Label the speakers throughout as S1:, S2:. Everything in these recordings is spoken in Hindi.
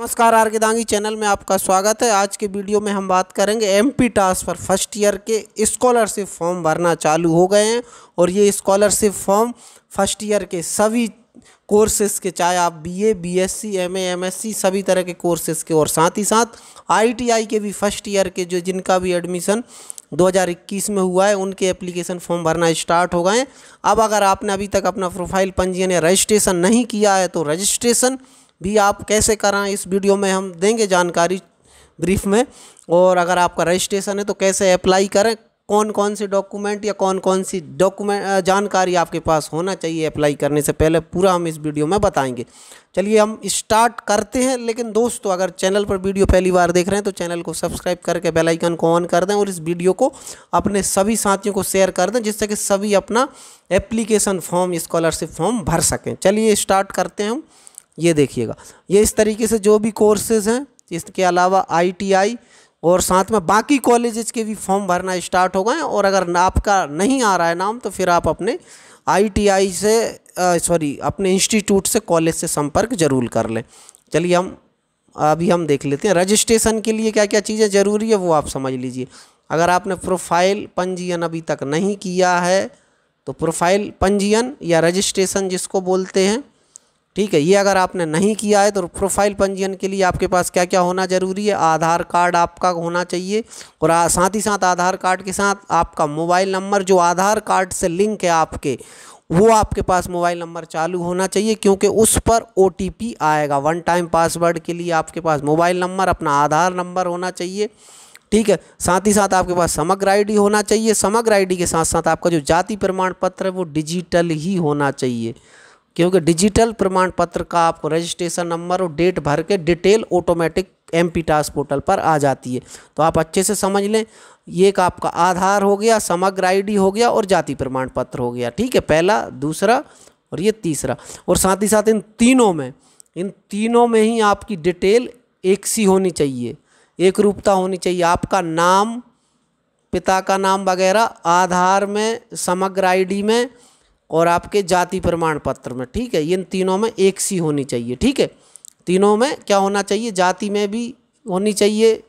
S1: नमस्कार आर के दांगी चैनल में आपका स्वागत है आज के वीडियो में हम बात करेंगे एम पी टास्क पर फर्स्ट ईयर के स्कॉलरशिप फॉर्म भरना चालू हो गए हैं और ये स्कॉलरशिप फॉर्म फर्स्ट ईयर के सभी कोर्सेस के चाहे आप बीए, बीएससी, एमए, एमएससी सभी तरह के कोर्सेज के और साथ ही साथ आईटीआई के भी फर्स्ट ईयर के जो जिनका भी एडमिशन 2021 में हुआ है उनके एप्लीकेशन फॉर्म भरना स्टार्ट हो गए अब अगर आपने अभी तक अपना प्रोफाइल पंजीयन या रजिस्ट्रेशन नहीं किया है तो रजिस्ट्रेशन भी आप कैसे करें इस वीडियो में हम देंगे जानकारी ब्रीफ में और अगर आपका रजिस्ट्रेशन है तो कैसे अप्लाई करें कौन कौन से डॉक्यूमेंट या कौन कौन सी डॉक्यूमेंट जानकारी आपके पास होना चाहिए अप्लाई करने से पहले पूरा हम इस वीडियो में बताएंगे चलिए हम स्टार्ट करते हैं लेकिन दोस्तों अगर चैनल पर वीडियो पहली बार देख रहे हैं तो चैनल को सब्सक्राइब करके बेल आइकन को ऑन कर दें और इस वीडियो को अपने सभी साथियों को शेयर कर दें जिससे कि सभी अपना एप्लीकेशन फॉर्म स्कॉलरशिप फॉर्म भर सकें चलिए स्टार्ट करते हैं हम ये देखिएगा ये इस तरीके से जो भी कोर्सेज हैं इसके अलावा आईटीआई और साथ में बाकी कॉलेजेस के भी फॉर्म भरना स्टार्ट हो गए और अगर आपका नहीं आ रहा है नाम तो फिर आप अपने आईटीआई से सॉरी अपने इंस्टीट्यूट से कॉलेज से संपर्क जरूर कर लें चलिए हम अभी हम देख लेते हैं रजिस्ट्रेशन के लिए क्या क्या चीज़ें ज़रूरी है वो आप समझ लीजिए अगर आपने प्रोफाइल पंजीयन अभी तक नहीं किया है तो प्रोफाइल पंजीयन या रजिस्ट्रेशन जिसको बोलते हैं ठीक है ये अगर आपने नहीं किया है तो प्रोफाइल पंजीयन के लिए आपके पास क्या क्या होना ज़रूरी है आधार कार्ड आपका होना चाहिए और साथ ही साथ आधार कार्ड के साथ आपका मोबाइल नंबर जो आधार कार्ड से लिंक है आपके वो आपके पास मोबाइल नंबर चालू होना चाहिए क्योंकि उस पर ओ आएगा वन टाइम पासवर्ड के लिए आपके पास मोबाइल नंबर अपना आधार नंबर होना चाहिए ठीक है साथ ही साथ आपके पास समग्र आईडी होना चाहिए समग्र आईडी के साथ साथ आपका जो जाति प्रमाण पत्र है वो डिजिटल ही होना चाहिए क्योंकि डिजिटल प्रमाण पत्र का आपको रजिस्ट्रेशन नंबर और डेट भर के detail automatic M P task portal पर आ जाती है तो आप अच्छे से समझ लें ये एक आपका आधार हो गया समग्र आईडी हो गया और जाति प्रमाण पत्र हो गया ठीक है पहला दूसरा और ये तीसरा और साथ ही साथ इन तीनों में इन तीनों में ही आपकी डिटेल एक सी होनी चाहिए एक रूपता होनी चाहिए आपका नाम पिता का नाम वगैरह आधार में समग्र आईडी में और आपके जाति प्रमाण पत्र में ठीक है इन तीनों में एक सी होनी चाहिए ठीक है तीनों में क्या होना चाहिए जाति में भी होनी चाहिए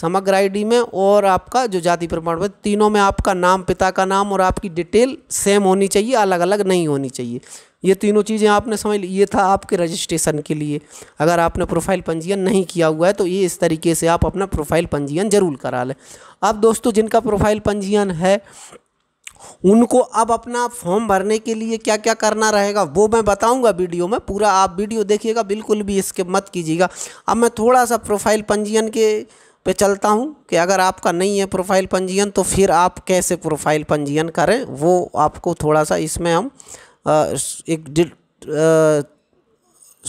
S1: समग्र आईडी में और आपका जो जाति प्रमाण पत्र तीनों में आपका नाम पिता का नाम और आपकी डिटेल सेम होनी चाहिए अलग अलग नहीं होनी चाहिए ये तीनों चीज़ें आपने समझ ली ये था आपके रजिस्ट्रेशन के लिए अगर आपने प्रोफाइल पंजीयन नहीं किया हुआ है तो ये इस तरीके से आप अपना प्रोफाइल पंजीयन जरूर करा लें अब दोस्तों जिनका प्रोफाइल पंजीयन है उनको अब अपना फॉर्म भरने के लिए क्या क्या करना रहेगा वो मैं बताऊंगा वीडियो में पूरा आप वीडियो देखिएगा बिल्कुल भी इसके मत कीजिएगा अब मैं थोड़ा सा प्रोफाइल पंजीयन के पे चलता हूँ कि अगर आपका नहीं है प्रोफाइल पंजीयन तो फिर आप कैसे प्रोफाइल पंजीयन करें वो आपको थोड़ा सा इसमें हम एक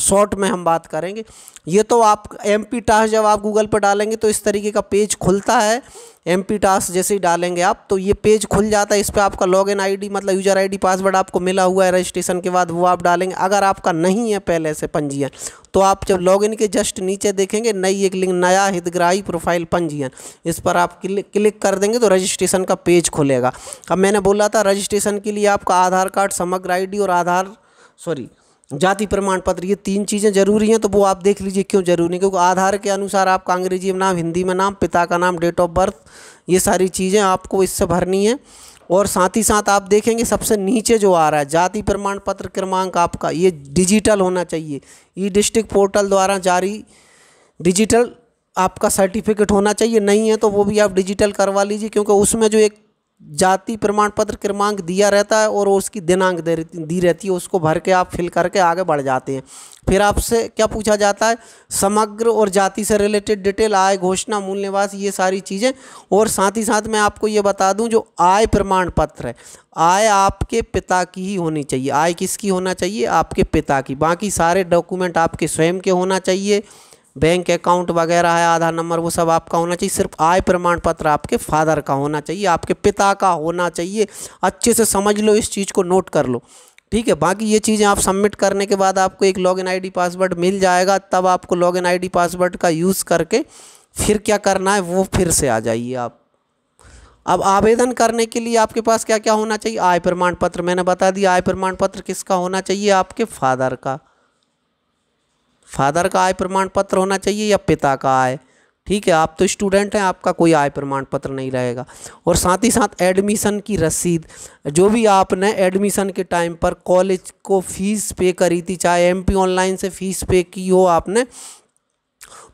S1: शॉर्ट में हम बात करेंगे ये तो आप एम पी टास्क जब आप गूगल पर डालेंगे तो इस तरीके का पेज खुलता है एम पी टास्क जैसे ही डालेंगे आप तो ये पेज खुल जाता है इस पर आपका लॉग इन आई डी मतलब यूजर आई डी पासवर्ड आपको मिला हुआ है रजिस्ट्रेशन के बाद वो आप डालेंगे अगर आपका नहीं है पहले से पंजीयन तो आप जब लॉग इन के जस्ट नीचे देखेंगे नई एक लिंक नया हितग्राही प्रोफाइल पंजीयन इस पर आप क्लिक क्लिक कर देंगे तो रजिस्ट्रेशन का पेज खुलेगा अब मैंने बोला था रजिस्ट्रेशन के लिए आपका आधार कार्ड समग्र आई डी और आधार सॉरी जाति प्रमाण पत्र ये तीन चीज़ें जरूरी हैं तो वो आप देख लीजिए क्यों जरूरी है क्योंकि आधार के अनुसार आपका अंग्रेजी में नाम हिंदी में नाम पिता का नाम डेट ऑफ बर्थ ये सारी चीज़ें आपको इससे भरनी है और साथ ही साथ आप देखेंगे सबसे नीचे जो आ रहा है जाति प्रमाण पत्र क्रमांक आपका ये डिजिटल होना चाहिए ई डिस्ट्रिक्ट पोर्टल द्वारा जारी डिजिटल आपका सर्टिफिकेट होना चाहिए नहीं है तो वो भी आप डिजिटल करवा लीजिए क्योंकि उसमें जो एक जाति प्रमाण पत्र क्रमांक दिया रहता है और उसकी दिनांक दे दी रहती है उसको भर के आप फिल करके आगे बढ़ जाते हैं फिर आपसे क्या पूछा जाता है समग्र और जाति से रिलेटेड डिटेल आय घोषणा मूल निवास ये सारी चीज़ें और साथ ही साथ मैं आपको ये बता दूं जो आय प्रमाण पत्र है आय आपके पिता की ही होनी चाहिए आय किसकी होना चाहिए आपके पिता की बाकी सारे डॉक्यूमेंट आपके स्वयं के होना चाहिए बैंक अकाउंट वगैरह है आधार नंबर वो सब आपका होना चाहिए सिर्फ आय प्रमाण पत्र आपके फादर का होना चाहिए आपके पिता का होना चाहिए अच्छे से समझ लो इस चीज़ को नोट कर लो ठीक है बाकी ये चीज़ें आप सबमिट करने के बाद आपको एक लॉगिन आईडी पासवर्ड मिल जाएगा तब आपको लॉगिन आईडी पासवर्ड का यूज़ करके फिर क्या करना है वो फिर से आ जाइए आप अब आवेदन करने के लिए आपके पास क्या क्या होना चाहिए आय प्रमाण पत्र मैंने बता दिया आय प्रमाण पत्र किसका होना चाहिए आपके फादर का फादर का आय प्रमाण पत्र होना चाहिए या पिता का आय ठीक है आप तो स्टूडेंट हैं आपका कोई आय प्रमाण पत्र नहीं रहेगा और साथ ही साथ एडमिशन की रसीद जो भी आपने एडमिशन के टाइम पर कॉलेज को फीस पे करी थी चाहे एमपी ऑनलाइन से फीस पे की हो आपने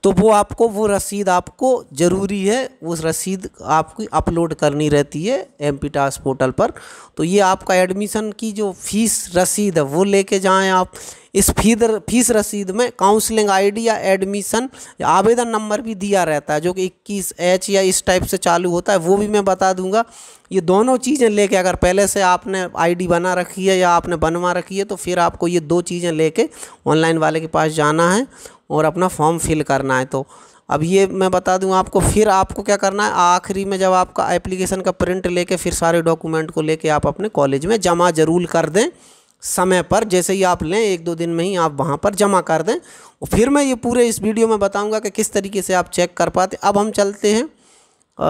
S1: तो वो आपको वो रसीद आपको ज़रूरी है उस रसीद आपकी अपलोड करनी रहती है एम पी टास पोर्टल पर तो ये आपका एडमिशन की जो फीस रसीद है वो लेके जाएं आप इस फीद फीस रसीद में काउंसलिंग आईडी या एडमिशन आवेदन नंबर भी दिया रहता है जो कि इक्कीस एच या इस टाइप से चालू होता है वो भी मैं बता दूंगा ये दोनों चीज़ें लेके अगर पहले से आपने आईडी बना रखी है या आपने बनवा रखी है तो फिर आपको ये दो चीज़ें लेके ऑनलाइन वाले के पास जाना है और अपना फॉर्म फिल करना है तो अब ये मैं बता दूं आपको फिर आपको क्या करना है आखिरी में जब आपका एप्लीकेशन का प्रिंट लेके फिर सारे डॉक्यूमेंट को लेके आप अपने कॉलेज में जमा ज़रूर कर दें समय पर जैसे ही आप लें एक दो दिन में ही आप वहाँ पर जमा कर दें और फिर मैं ये पूरे इस वीडियो में बताऊँगा कि किस तरीके से आप चेक कर पाते अब हम चलते हैं आ,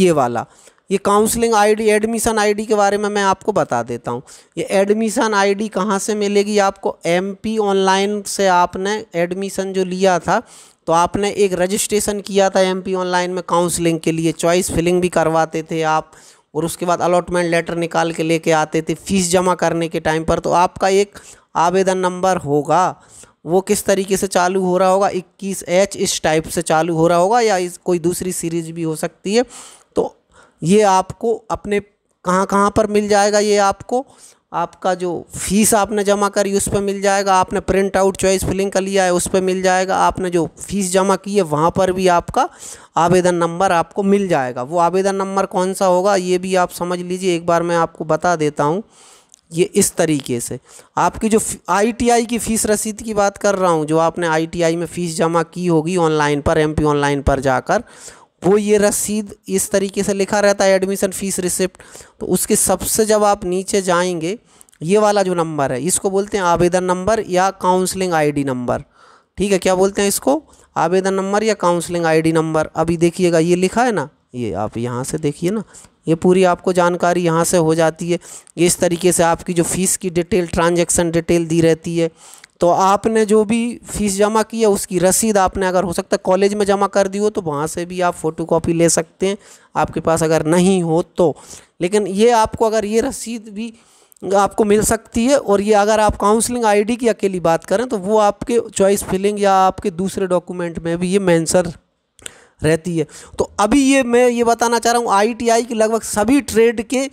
S1: ये वाला ये काउंसलिंग आईडी एडमिशन आईडी के बारे में मैं आपको बता देता हूँ ये एडमिशन आईडी कहाँ से मिलेगी आपको एमपी ऑनलाइन से आपने एडमिशन जो लिया था तो आपने एक रजिस्ट्रेशन किया था एमपी ऑनलाइन में काउंसलिंग के लिए चॉइस फिलिंग भी करवाते थे आप और उसके बाद अलॉटमेंट लेटर निकाल के लेके आते थे फीस जमा करने के टाइम पर तो आपका एक आवेदन नंबर होगा वो किस तरीके से चालू हो रहा होगा इक्कीस एच इस टाइप से चालू हो रहा होगा या इस कोई दूसरी सीरीज भी हो सकती है ये आपको अपने कहाँ कहाँ पर मिल जाएगा ये आपको आपका जो फीस आपने जमा करी उस पर मिल जाएगा आपने प्रिंट आउट चॉइस फिलिंग कर लिया है उस पर मिल जाएगा आपने जो फीस जमा की है वहाँ पर भी आपका आवेदन नंबर आपको मिल जाएगा वो आवेदन नंबर कौन सा होगा ये भी आप समझ लीजिए एक बार मैं आपको बता देता हूँ ये इस तरीके से आपकी जो आईटीआई की फ़ीस रसीद की बात कर रहा हूँ जो आपने आईटीआई में फ़ीस जमा की होगी ऑनलाइन पर एमपी ऑनलाइन पर जाकर वो ये रसीद इस तरीके से लिखा रहता है एडमिशन फ़ीस रिसिप्ट तो उसके सबसे जब आप नीचे जाएंगे ये वाला जो नंबर है इसको बोलते हैं आवेदन नंबर या काउंसलिंग आईडी नंबर ठीक है क्या बोलते हैं इसको आवेदन नंबर या काउंसलिंग आईडी नंबर अभी देखिएगा ये लिखा है ना ये आप यहाँ से देखिए ना ये पूरी आपको जानकारी यहाँ से हो जाती है इस तरीके से आपकी जो फ़ीस की डिटेल ट्रांजेक्शन डिटेल दी रहती है तो आपने जो भी फ़ीस जमा की है उसकी रसीद आपने अगर हो सकता है कॉलेज में जमा कर दी हो तो वहाँ से भी आप फ़ोटो कॉपी ले सकते हैं आपके पास अगर नहीं हो तो लेकिन ये आपको अगर ये रसीद भी आपको मिल सकती है और ये अगर आप काउंसलिंग आईडी की अकेली बात करें तो वो आपके चॉइस फिलिंग या आपके दूसरे डॉक्यूमेंट में भी ये मैंसर रहती है तो अभी ये मैं ये बताना चाह रहा हूँ आई की लगभग सभी ट्रेड के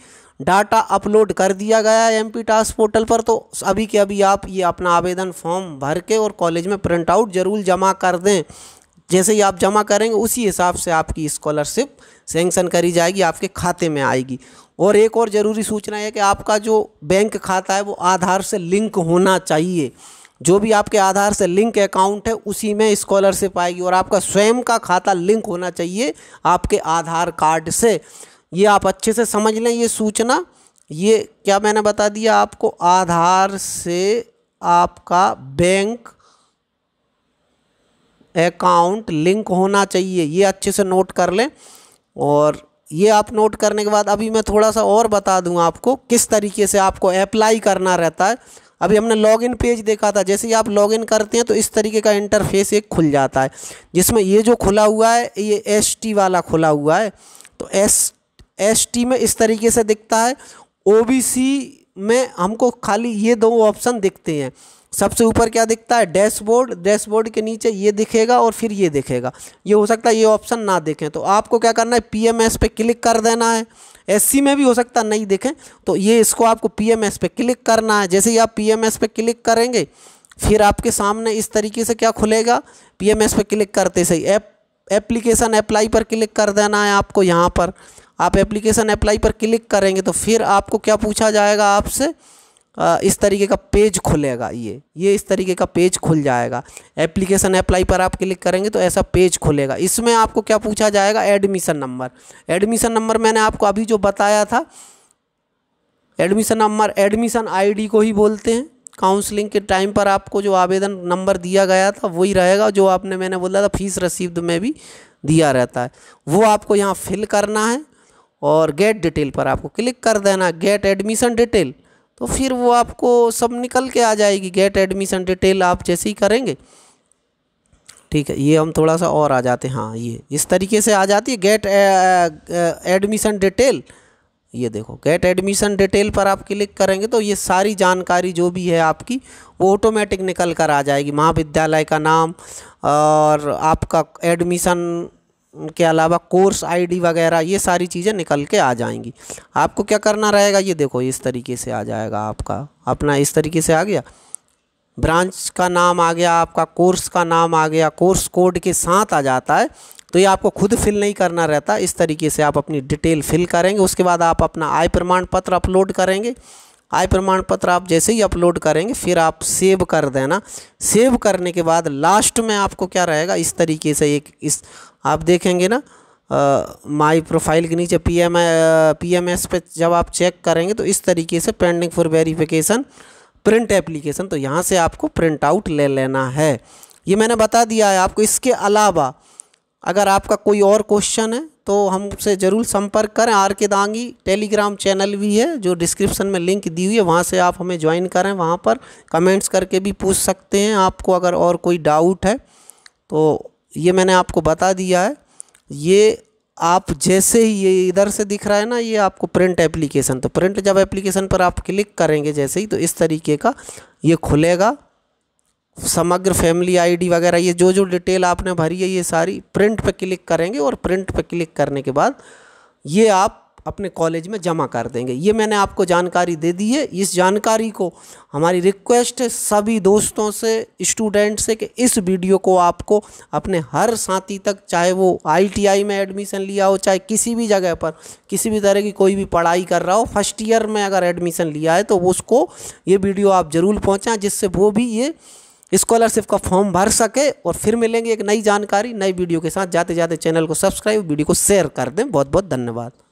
S1: डाटा अपलोड कर दिया गया है एमपी टास्क पोर्टल पर तो अभी के अभी आप ये अपना आवेदन फॉर्म भर के और कॉलेज में प्रिंट आउट ज़रूर जमा कर दें जैसे ही आप जमा करेंगे उसी हिसाब से आपकी स्कॉलरशिप सेंक्शन करी जाएगी आपके खाते में आएगी और एक और ज़रूरी सूचना है कि आपका जो बैंक खाता है वो आधार से लिंक होना चाहिए जो भी आपके आधार से लिंक अकाउंट है उसी में स्कॉलरशिप आएगी और आपका स्वयं का खाता लिंक होना चाहिए आपके आधार कार्ड से ये आप अच्छे से समझ लें ये सूचना ये क्या मैंने बता दिया आपको आधार से आपका बैंक अकाउंट लिंक होना चाहिए ये अच्छे से नोट कर लें और ये आप नोट करने के बाद अभी मैं थोड़ा सा और बता दूं आपको किस तरीके से आपको अप्लाई करना रहता है अभी हमने लॉगिन पेज देखा था जैसे ही आप लॉगिन करते हैं तो इस तरीके का इंटरफेस एक खुल जाता है जिसमें ये जो खुला हुआ है ये एस वाला खुला हुआ है तो एस टी में इस तरीके से दिखता है सी में हमको खाली ये दो ऑप्शन दिखते हैं सबसे ऊपर क्या दिखता है डैशबोर्ड डैशबोर्ड के नीचे ये दिखेगा और फिर ये दिखेगा ये हो सकता है ये ऑप्शन ना देखें तो आपको क्या करना है पीएमएस पे क्लिक कर देना है एससी में भी हो सकता है नहीं देखें तो ये इसको आपको पीएमएस पे क्लिक करना है जैसे ही आप पीएमएस पे क्लिक करेंगे फिर आपके सामने इस तरीके से क्या खुलेगा एस पे क्लिक करते सही एप, एप्लीकेशन अप्लाई पर क्लिक कर देना है आपको यहाँ पर आप एप्लीकेशन अप्लाई पर क्लिक करेंगे तो फिर आपको क्या पूछा जाएगा आपसे इस तरीके का पेज खुलेगा ये ये इस तरीके का पेज खुल जाएगा एप्लीकेशन अप्लाई पर आप क्लिक करेंगे तो ऐसा पेज खुलेगा इसमें आपको क्या पूछा जाएगा एडमिशन नंबर एडमिशन नंबर मैंने आपको अभी जो बताया था एडमिशन नंबर एडमिशन आईडी को ही बोलते हैं काउंसलिंग के टाइम पर आपको जो आवेदन नंबर दिया गया था वही रहेगा जो आपने मैंने बोला था फीस रसीद में भी दिया रहता है वो आपको यहाँ फिल करना है और गेट डिटेल पर आपको क्लिक कर देना गेट एडमिशन डिटेल तो फिर वो आपको सब निकल के आ जाएगी गेट एडमिशन डिटेल आप जैसे ही करेंगे ठीक है ये हम थोड़ा सा और आ जाते हैं हाँ ये इस तरीके से आ जाती है गेट एडमिशन डिटेल ये देखो गेट एडमिशन डिटेल पर आप क्लिक करेंगे तो ये सारी जानकारी जो भी है आपकी वो ऑटोमेटिक निकल कर आ जाएगी महाविद्यालय का नाम और आपका एडमिशन के अलावा कोर्स आईडी वगैरह ये सारी चीज़ें निकल के आ जाएंगी आपको क्या करना रहेगा ये देखो इस तरीके से आ जाएगा आपका अपना इस तरीके से आ गया ब्रांच का नाम आ गया आपका कोर्स का नाम आ गया कोर्स कोड के साथ आ जाता है तो ये आपको खुद फिल नहीं करना रहता इस तरीके से आप अपनी डिटेल फिल करेंगे उसके बाद आप अपना आय प्रमाण पत्र अपलोड करेंगे आय प्रमाण पत्र आप जैसे ही अपलोड करेंगे फिर आप सेव कर देना सेव करने के बाद लास्ट में आपको क्या रहेगा इस तरीके से एक इस आप देखेंगे ना माई प्रोफाइल के नीचे P M P M S पे जब आप चेक करेंगे तो इस तरीके से pending for verification print application तो यहाँ से आपको प्रिंट आउट ले लेना है ये मैंने बता दिया है आपको इसके अलावा अगर आपका कोई और क्वेश्चन है तो हमसे ज़रूर संपर्क करें आर के दांगी टेलीग्राम चैनल भी है जो डिस्क्रिप्शन में लिंक दी हुई है वहाँ से आप हमें ज्वाइन करें वहाँ पर कमेंट्स करके भी पूछ सकते हैं आपको अगर और कोई डाउट है तो ये मैंने आपको बता दिया है ये आप जैसे ही ये इधर से दिख रहा है ना ये आपको प्रिंट एप्लीकेशन तो प्रिंट जब एप्लीकेशन पर आप क्लिक करेंगे जैसे ही तो इस तरीके का ये खुलेगा समग्र फैमिली आईडी वगैरह ये जो जो डिटेल आपने भरी है ये सारी प्रिंट पर क्लिक करेंगे और प्रिंट पर क्लिक करने के बाद ये आप अपने कॉलेज में जमा कर देंगे ये मैंने आपको जानकारी दे दी है इस जानकारी को हमारी रिक्वेस्ट है सभी दोस्तों से स्टूडेंट से कि इस वीडियो को आपको अपने हर साथी तक चाहे वो आईटीआई में एडमिशन लिया हो चाहे किसी भी जगह पर किसी भी तरह की कोई भी पढ़ाई कर रहा हो फर्स्ट ईयर में अगर एडमिशन लिया है तो उसको ये वीडियो आप ज़रूर पहुँचाएँ जिससे वो भी ये स्कॉलरशिप का फॉर्म भर सके और फिर मिलेंगे एक नई जानकारी नई वीडियो के साथ जाते जाते चैनल को सब्सक्राइब वीडियो को शेयर कर दें बहुत बहुत धन्यवाद